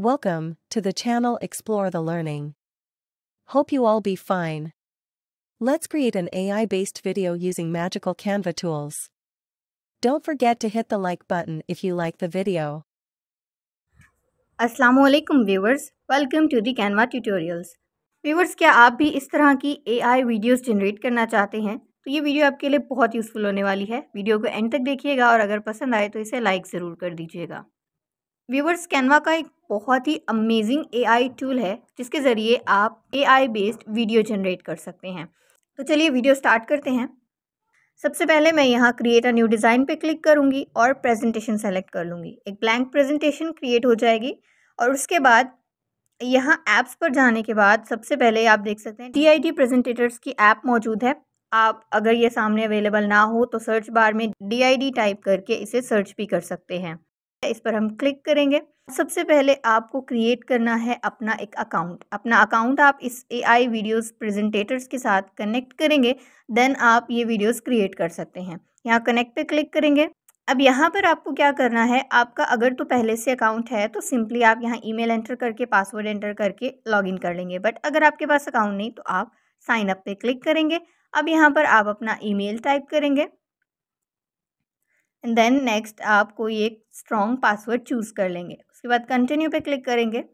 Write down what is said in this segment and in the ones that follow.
Welcome to the channel Explore the Learning. Hope you all be fine. Let's create an AI-based video using magical Canva tools. Don't forget to hit the like button if you like the video. अस्सलाम वालेकुम viewers, welcome to the Canva tutorials. Viewers क्या आप भी इस तरह की AI videos generate करना चाहते हैं तो ये video आपके लिए बहुत useful होने वाली है Video को end तक देखिएगा और अगर पसंद आए तो इसे like ज़रूर कर दीजिएगा व्यूवर्स कैनवा का एक बहुत ही अमेजिंग एआई टूल है जिसके ज़रिए आप एआई बेस्ड वीडियो जनरेट कर सकते हैं तो चलिए वीडियो स्टार्ट करते हैं सबसे पहले मैं यहाँ क्रिएट अ न्यू डिज़ाइन पे क्लिक करूँगी और प्रेजेंटेशन सेलेक्ट कर लूँगी एक ब्लैंक प्रेजेंटेशन क्रिएट हो जाएगी और उसके बाद यहाँ ऐप्स पर जाने के बाद सबसे पहले आप देख सकते हैं डी आई प्रेजेंटेटर्स की ऐप मौजूद है आप अगर ये सामने अवेलेबल ना हो तो सर्च बार में डी आई डी टाइप करके इसे सर्च भी कर सकते हैं इस पर हम क्लिक करेंगे सबसे पहले आपको क्रिएट करना है अपना एक अकाउंट अपना अकाउंट आप इस एआई वीडियोस प्रेजेंटेटर्स के साथ कनेक्ट करेंगे देन आप ये वीडियोस क्रिएट कर सकते हैं यहाँ कनेक्ट पे क्लिक करेंगे अब यहाँ पर आपको क्या करना है आपका अगर तो पहले से अकाउंट है तो सिंपली आप यहाँ मेल एंटर करके पासवर्ड एंटर करके इन कर लेंगे बट अगर आपके पास अकाउंट नहीं तो आप साइन अप क्लिक करेंगे अब यहाँ पर आप अपना मेल टाइप करेंगे एंड देन नेक्स्ट आप कोई एक स्ट्रॉन्ग पासवर्ड चूज़ कर लेंगे उसके बाद कंटिन्यू पे क्लिक करेंगे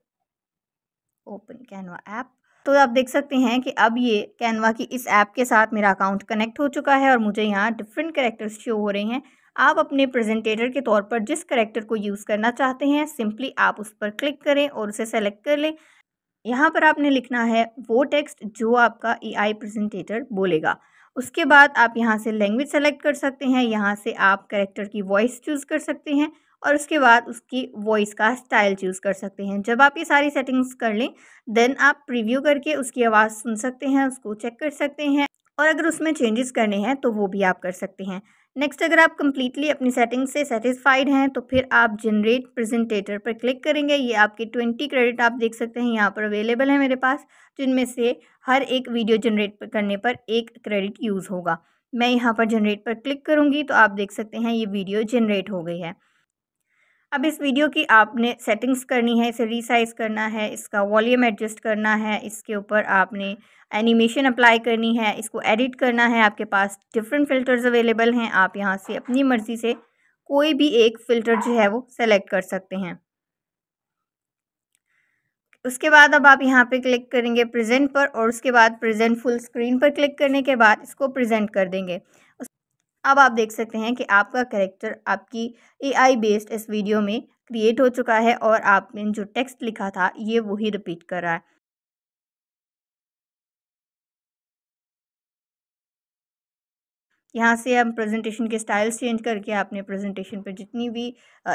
ओपन कैनवा ऐप तो आप देख सकते हैं कि अब ये कैनवा की इस ऐप के साथ मेरा अकाउंट कनेक्ट हो चुका है और मुझे यहाँ डिफरेंट करेक्टर्स शो हो रहे हैं आप अपने प्रेजेंटेटर के तौर पर जिस करेक्टर को यूज़ करना चाहते हैं सिंपली आप उस पर क्लिक करें और उसे सेलेक्ट कर लें यहाँ पर आपने लिखना है वो टेक्स्ट जो आपका ए आई प्रेजेंटेटर बोलेगा उसके बाद आप यहाँ से लैंग्वेज सेलेक्ट कर सकते हैं यहाँ से आप करेक्टर की वॉइस चूज़ कर सकते हैं और उसके बाद उसकी वॉइस का स्टाइल चूज़ कर सकते हैं जब आप ये सारी सेटिंग्स कर लें देन आप प्रीव्यू करके उसकी आवाज़ सुन सकते हैं उसको चेक कर सकते हैं और अगर उसमें चेंजेस करने हैं तो वो भी आप कर सकते हैं नेक्स्ट अगर आप कम्प्लीटली अपनी सेटिंग से सेटिस्फाइड हैं तो फिर आप जनरेट प्रेजेंटेटर पर क्लिक करेंगे ये आपके ट्वेंटी क्रेडिट आप देख सकते हैं यहाँ पर अवेलेबल है मेरे पास जिनमें से हर एक वीडियो जनरेट करने पर एक क्रेडिट यूज़ होगा मैं यहाँ पर जनरेट पर क्लिक करूँगी तो आप देख सकते हैं ये वीडियो जनरेट हो गई है अब इस वीडियो की आपने सेटिंग्स करनी है इसे रिसाइज करना है इसका वॉल्यूम एडजस्ट करना है इसके ऊपर आपने एनिमेशन अप्लाई करनी है इसको एडिट करना है आपके पास डिफरेंट फ़िल्टर्स अवेलेबल हैं आप यहाँ से अपनी मर्ज़ी से कोई भी एक फ़िल्टर जो है वो सेलेक्ट कर सकते हैं उसके बाद अब आप यहाँ पे क्लिक करेंगे प्रेजेंट पर और उसके बाद प्रेजेंट फुल स्क्रीन पर क्लिक करने के बाद इसको प्रेजेंट कर देंगे अब आप देख सकते हैं कि आपका करेक्टर आपकी एआई बेस्ड इस वीडियो में क्रिएट हो चुका है और आपने जो टेक्स्ट लिखा था ये वही रिपीट कर रहा है यहाँ से हम प्रेजेंटेशन के स्टाइल्स चेंज करके अपने प्रेजेंटेशन पर जितनी भी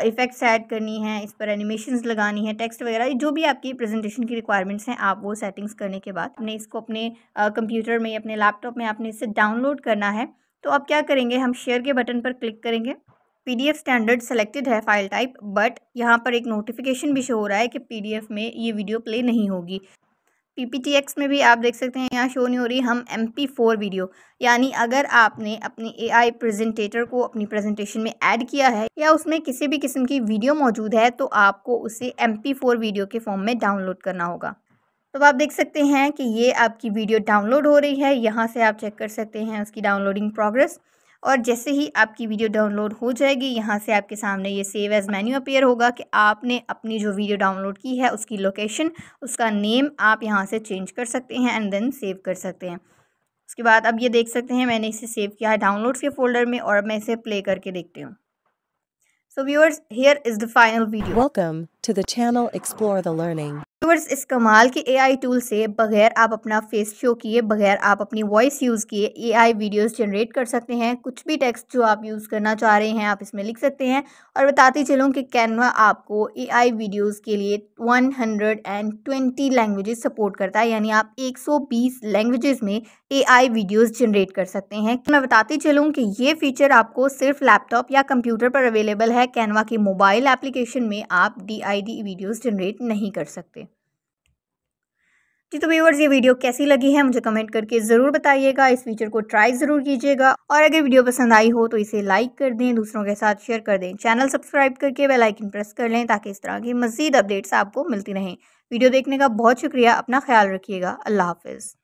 इफ़ेक्ट्स ऐड करनी है इस पर एनिमेशंस लगानी है टेक्स्ट वगैरह जो भी आपकी प्रेजेंटेशन की रिक्वायरमेंट्स हैं आप वो सेटिंग्स करने के बाद अपने इसको अपने कंप्यूटर में अपने लैपटॉप में आपने इसे डाउनलोड करना है तो आप क्या करेंगे हम शेयर के बटन पर क्लिक करेंगे पी स्टैंडर्ड सेलेक्टेड है फाइल टाइप बट यहाँ पर एक नोटिफिकेशन भी शो हो रहा है कि पी में ये वीडियो प्ले नहीं होगी पी में भी आप देख सकते हैं यहाँ शो नहीं हो रही हम एम पी फोर वीडियो यानी अगर आपने अपने ए आई प्रजेंटेटर को अपनी प्रेजेंटेशन में ऐड किया है या उसमें किसी भी किस्म की वीडियो मौजूद है तो आपको उसे एम पी फोर वीडियो के फॉर्म में डाउनलोड करना होगा तो आप देख सकते हैं कि ये आपकी वीडियो डाउनलोड हो रही है यहाँ से आप चेक कर सकते हैं उसकी डाउनलोडिंग प्रोग्रेस और जैसे ही आपकी वीडियो डाउनलोड हो जाएगी यहाँ से आपके सामने ये सेव एज़ मेन्यू अपेयर होगा कि आपने अपनी जो वीडियो डाउनलोड की है उसकी लोकेशन उसका नेम आप यहाँ से चेंज कर सकते हैं एंड देन सेव कर सकते हैं उसके बाद अब ये देख सकते हैं मैंने इसे सेव किया है डाउनलोड्स के फोल्डर में और मैं इसे प्ले करके देखती हूँ so viewers here is the final video welcome to the channel Explore the Learning. Viewers इस कमाल के एआई टूल से बगैर आप अपना फेस शो किए बगैर आप अपनी वॉइस यूज़ किए एआई वीडियोस जनरेट कर सकते हैं कुछ भी टेक्स्ट जो आप यूज़ करना चाह रहे हैं आप इसमें लिख सकते हैं और बताती चलूँ कि कैनवा आपको ए आई वीडियोज के लिए वन हंड्रेड 120 लैंग्वेजेस सपोर्ट करता है यानी आप एक सौ बीस लैंग्वेजेस में एआई वीडियोस जनरेट कर सकते हैं मैं बताती चलूँ कि ये फीचर आपको सिर्फ लैपटॉप या कंप्यूटर पर अवेलेबल है कैनवा की मोबाइल एप्लीकेशन में आप डी आईडी वीडियोस जनरेट नहीं कर सकते जी तो व्यूवर्स ये वीडियो कैसी लगी है मुझे कमेंट करके ज़रूर बताइएगा इस फीचर को ट्राई ज़रूर कीजिएगा और अगर वीडियो पसंद आई हो तो इसे लाइक कर दें दूसरों के साथ शेयर कर दें चैनल सब्सक्राइब करके बेल आइकन प्रेस कर लें ताकि इस तरह की मजीद अपडेट्स आपको मिलती रहें वीडियो देखने का बहुत शुक्रिया अपना ख्याल रखिएगा अल्लाह हाफिज़